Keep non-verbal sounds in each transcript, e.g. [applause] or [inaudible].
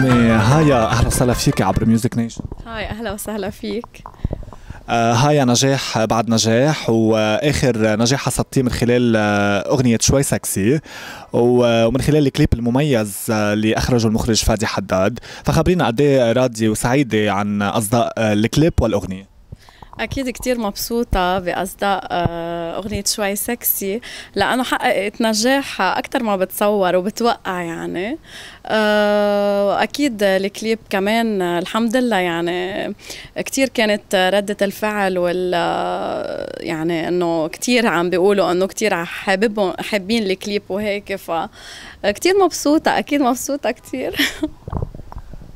اسمي هايا اهلا وسهلا فيك عبر ميوزك نيشن هاي اهلا وسهلا فيك آه، هاي نجاح بعد نجاح واخر نجاح حصلتيه من خلال آه، اغنيه شوي سكسي ومن خلال الكليب المميز آه، اللي اخرجه المخرج فادي حداد فخبرينا قد ايه راضيه وسعيده عن اصداء الكليب والاغنيه اكيد كثير مبسوطه باصداء آه، اغنيه شوي سكسي لانه حققت نجاح اكثر ما بتصور وبتوقع يعني واكيد آه، الكليب كمان الحمد لله يعني كثير كانت رده الفعل وال آه، يعني انه كثير عم بيقولوا انه كثير حاببهم حابين الكليب وهيك فكتير مبسوطه اكيد مبسوطه كثير [laughs]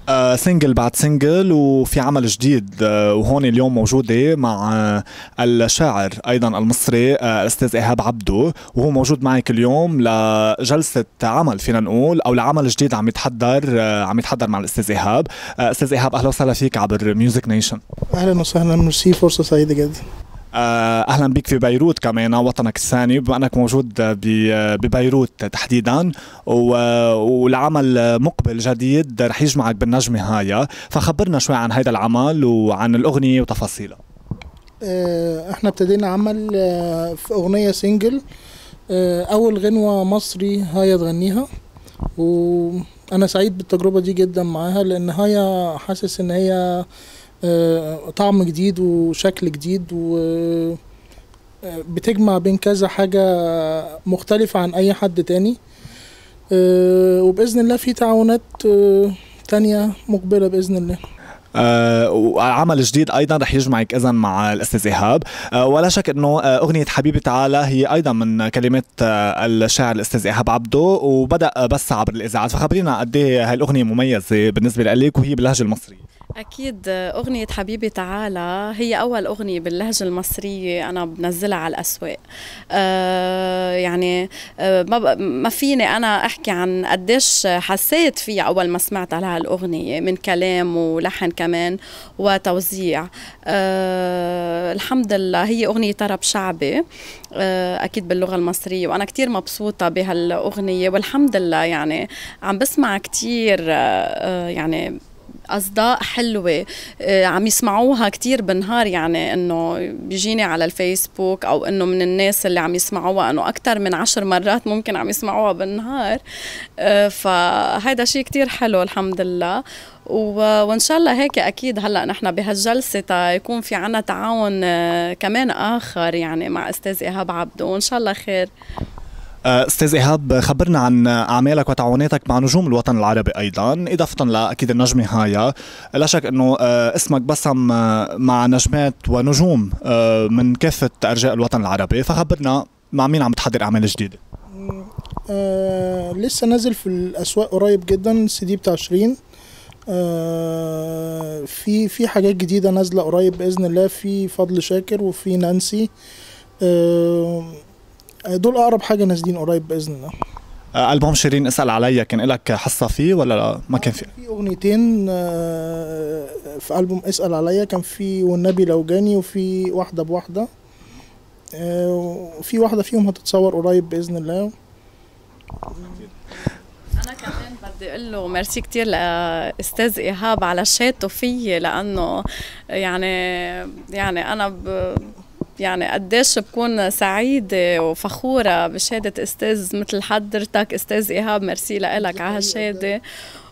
آه سنجل بعد سنجل وفي عمل جديد آه وهون اليوم موجودة مع آه الشاعر أيضا المصري آه، الأستاذ إيهاب عبدو وهو موجود معك اليوم لجلسة عمل فينا نقول أو لعمل جديد عم يتحضر آه، عم يتحضر مع الأستاذ إيهاب آه، أستاذ إيهاب أهلا وسهلا فيك عبر ميوزك نيشن أهلا وسهلا ميرسي فرصة سعيدة جدا آه، اهلا بك في بيروت كمان وطنك الثاني بما انك موجود ببيروت تحديدا والعمل مقبل جديد رح يجمعك بالنجمه هاي فخبرنا شوي عن هذا العمل وعن الاغنيه وتفاصيلها آه، احنا ابتدينا عمل آه، في اغنيه سنجل اول غنوه مصري هاي تغنيها وانا سعيد بالتجربه دي جدا معاها لان هاي حاسس ان هي آه، طعم جديد وشكل جديد و آه، بتجمع بين كذا حاجة مختلفة عن أي حد تاني آه، وبإذن الله في تعاونات تانية مقبلة بإذن الله آه وعمل جديد ايضا رح يجمعك اذا مع الاستاذ ايهاب آه ولا شك انه آه اغنيه حبيبي تعالى هي ايضا من كلمات الشاعر الاستاذ ايهاب عبده وبدا بس عبر الاذاعات فخبرينا قد ايه هالاغنيه مميزه بالنسبه لك وهي باللهجه المصريه أكيد أغنية حبيبي تعالى هي أول أغنية باللهجة المصرية أنا بنزلها على الأسواق أه يعني أه ما, ما فيني أنا أحكي عن قديش حسيت فيها أول ما سمعت على هالأغنية من كلام ولحن كمان وتوزيع أه الحمد لله هي أغنية طرب شعبي آه، أكيد باللغة المصرية وأنا كتير مبسوطة بهالأغنية والحمد لله يعني عم بسمع كتير آه، يعني اصداء حلوه آه، عم يسمعوها كثير بالنهار يعني انه بيجيني على الفيسبوك او انه من الناس اللي عم يسمعوها انه اكثر من عشر مرات ممكن عم يسمعوها بالنهار آه، فهيدا شيء كثير حلو الحمد لله وان شاء الله هيك اكيد هلا نحن بهالجلسه تا يكون في عنا تعاون آه، كمان اخر يعني مع استاذ ايهاب عبدو وان شاء الله خير استاذ ايهاب خبرنا عن اعمالك وتعاوناتك مع نجوم الوطن العربي ايضا اضافه لاكيد النجمه هايا لا شك انه آه، اسمك بسم آه، مع نجمات ونجوم آه، من كافه ارجاء الوطن العربي فخبرنا مع مين عم تحضر اعمال جديده آه لسه نازل في الاسواق قريب جدا سي دي بتاع 20 آه في في حاجات جديده نازله قريب باذن الله في فضل شاكر وفي نانسي آه دول اقرب حاجه نازلين قريب باذن الله آه، البوم شيرين اسال عليا كان إيه لك حصه فيه ولا ما كان فيه؟ في اغنيتين آه، في البوم اسال عليا كان في والنبي لو جاني وفي واحده بواحده آه، وفي واحده فيهم هتتصور قريب باذن الله انا كمان بدي اقول له ميرسي كثير لاستاذ ايهاب على شاته فيي لانه يعني يعني انا ب يعني قديش بكون سعيدة وفخورة بشهادة أستاذ مثل حضرتك أستاذ إيهاب ميرسي لك على هالشهادة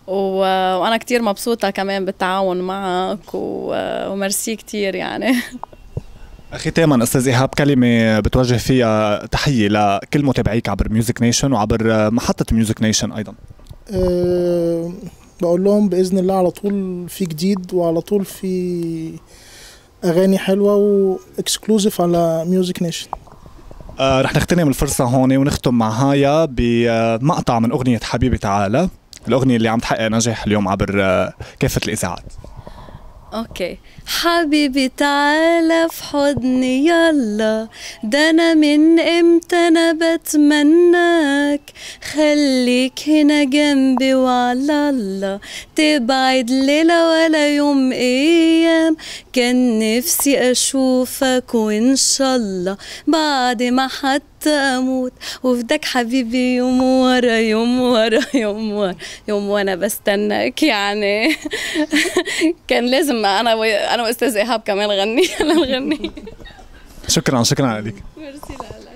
وأنا كتير مبسوطة كمان بالتعاون معك وميرسي كتير يعني [laughs] ختاما استاذ ايهاب كلمه بتوجه فيها تحيه لكل متابعيك عبر ميوزك نيشن وعبر محطه ميوزك نيشن ايضا أه بقول لهم باذن الله على طول في جديد وعلى طول في اغاني حلوه واكسكلوزيف على ميوزك نيشن آه رح نغتنم الفرصة هون ونختم مع هايا بمقطع آه، من أغنية حبيبي تعالى الأغنية اللي عم تحقق نجاح اليوم عبر آه، كافة الإذاعات اوكي حبيبي تعالى في حضني يلا ده انا من امتى انا بتمناك خليك هنا جنبي وعلى الله تبعد ليلة ولا يوم ايام كان نفسي اشوفك وان شاء الله بعد ما حتى حتى اموت وفداك حبيبي يوم ورا يوم ورا يوم ورا يوم وانا بستناك يعني [laughs] كان لازم انا و... انا واستاذ ايهاب كمان غني انا [laughs] نغني شكرا شكرا عليك ميرسي